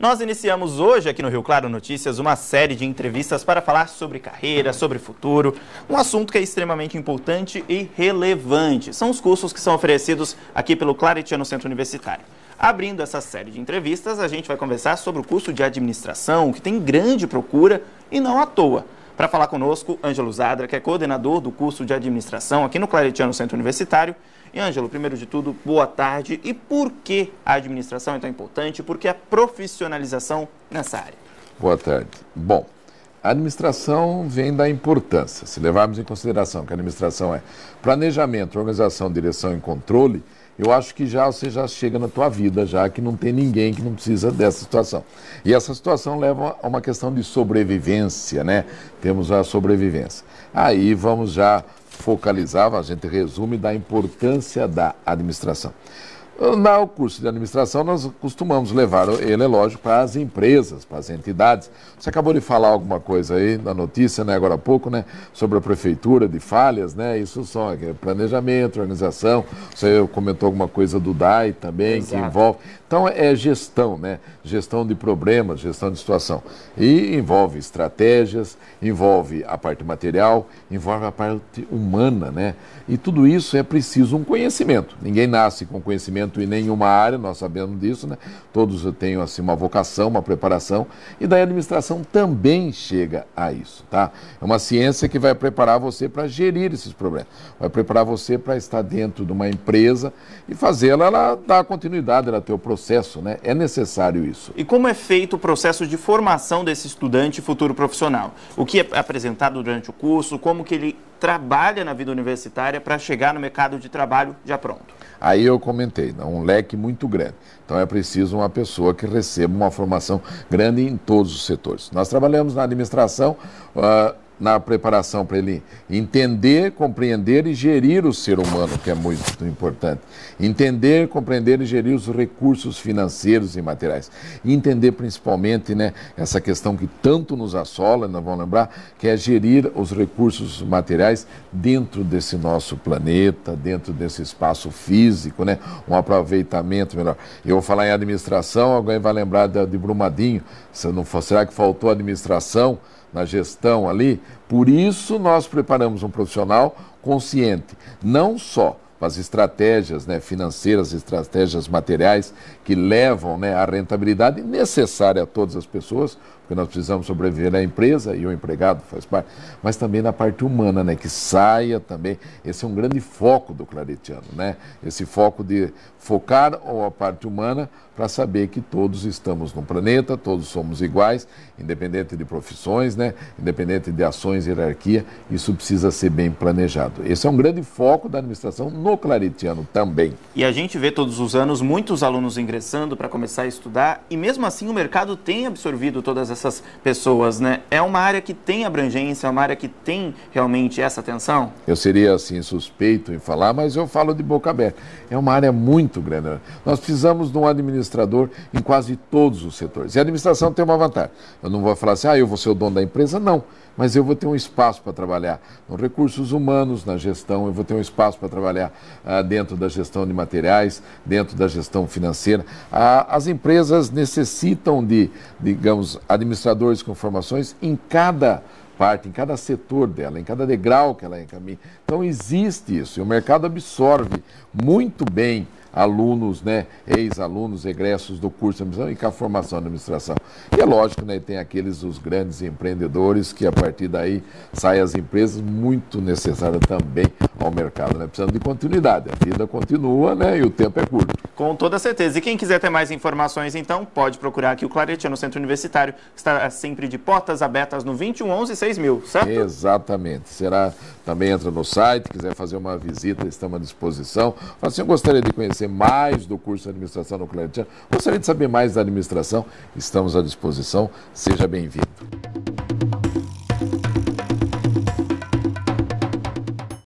Nós iniciamos hoje aqui no Rio Claro Notícias uma série de entrevistas para falar sobre carreira, sobre futuro, um assunto que é extremamente importante e relevante. São os cursos que são oferecidos aqui pelo Claretiano Centro Universitário. Abrindo essa série de entrevistas, a gente vai conversar sobre o curso de administração, que tem grande procura e não à toa. Para falar conosco, Ângelo Zadra, que é coordenador do curso de administração aqui no Claretiano Centro Universitário. E, Ângelo, primeiro de tudo, boa tarde. E por que a administração é tão importante? Por que a profissionalização nessa área? Boa tarde. Bom, a administração vem da importância. Se levarmos em consideração que a administração é planejamento, organização, direção e controle, eu acho que já você já chega na tua vida, já que não tem ninguém que não precisa dessa situação. E essa situação leva a uma questão de sobrevivência, né? Temos a sobrevivência. Aí vamos já focalizar, a gente resume da importância da administração. Na, o curso de administração, nós costumamos levar ele, é lógico, para as empresas, para as entidades. Você acabou de falar alguma coisa aí na notícia, né, agora há pouco, né, sobre a prefeitura de falhas, né? Isso só é, é planejamento, organização. Você comentou alguma coisa do DAI também, Exato. que envolve. Então, é gestão, né? Gestão de problemas, gestão de situação. E envolve estratégias, envolve a parte material, envolve a parte humana, né? E tudo isso é preciso um conhecimento. Ninguém nasce com conhecimento talento em nenhuma área, nós sabemos disso, né? Todos têm assim uma vocação, uma preparação, e daí a administração também chega a isso, tá? É uma ciência que vai preparar você para gerir esses problemas, vai preparar você para estar dentro de uma empresa e fazê-la ela dar continuidade ela ter o processo, né? É necessário isso. E como é feito o processo de formação desse estudante futuro profissional? O que é apresentado durante o curso? Como que ele trabalha na vida universitária para chegar no mercado de trabalho já pronto. Aí eu comentei, né, um leque muito grande. Então é preciso uma pessoa que receba uma formação grande em todos os setores. Nós trabalhamos na administração. Uh, na preparação para ele entender, compreender e gerir o ser humano, que é muito importante. Entender, compreender e gerir os recursos financeiros e materiais. E entender principalmente né, essa questão que tanto nos assola, nós vamos lembrar, que é gerir os recursos materiais dentro desse nosso planeta, dentro desse espaço físico, né, um aproveitamento melhor. Eu vou falar em administração, alguém vai lembrar de, de Brumadinho. Se não for, será que faltou administração? na gestão ali. Por isso nós preparamos um profissional consciente, não só as estratégias né, financeiras, estratégias materiais que levam né, à rentabilidade necessária a todas as pessoas, porque nós precisamos sobreviver na empresa e o empregado faz parte, mas também na parte humana, né, que saia também. Esse é um grande foco do claretiano, né? Esse foco de focar a parte humana para saber que todos estamos no planeta, todos somos iguais, independente de profissões, né? Independente de ações, hierarquia, isso precisa ser bem planejado. Esse é um grande foco da administração no claretiano também. E a gente vê todos os anos muitos alunos ingressando para começar a estudar e mesmo assim o mercado tem absorvido todas essas essas pessoas, né? É uma área que tem abrangência, é uma área que tem realmente essa atenção? Eu seria, assim, suspeito em falar, mas eu falo de boca aberta. É uma área muito grande. Nós precisamos de um administrador em quase todos os setores. E a administração tem uma vantagem. Eu não vou falar assim, ah, eu vou ser o dono da empresa. Não mas eu vou ter um espaço para trabalhar nos recursos humanos, na gestão, eu vou ter um espaço para trabalhar ah, dentro da gestão de materiais, dentro da gestão financeira. Ah, as empresas necessitam de, digamos, administradores com formações em cada parte, em cada setor dela, em cada degrau que ela encaminha. Então existe isso, e o mercado absorve muito bem alunos, né, ex-alunos, egressos do curso de administração e com a formação de administração. E é lógico, né, tem aqueles os grandes empreendedores que a partir daí saem as empresas muito necessárias também ao mercado, né, precisando de continuidade. A vida continua, né, e o tempo é curto com toda certeza. E quem quiser ter mais informações, então, pode procurar aqui o Clarete é no Centro Universitário, que está sempre de portas abertas no 2111 6000, certo? Exatamente. Será também entra no site, quiser fazer uma visita, estamos à disposição. Fala assim, eu gostaria de conhecer mais do curso de administração no Claretiano, gostaria de saber mais da administração, estamos à disposição. Seja bem-vindo.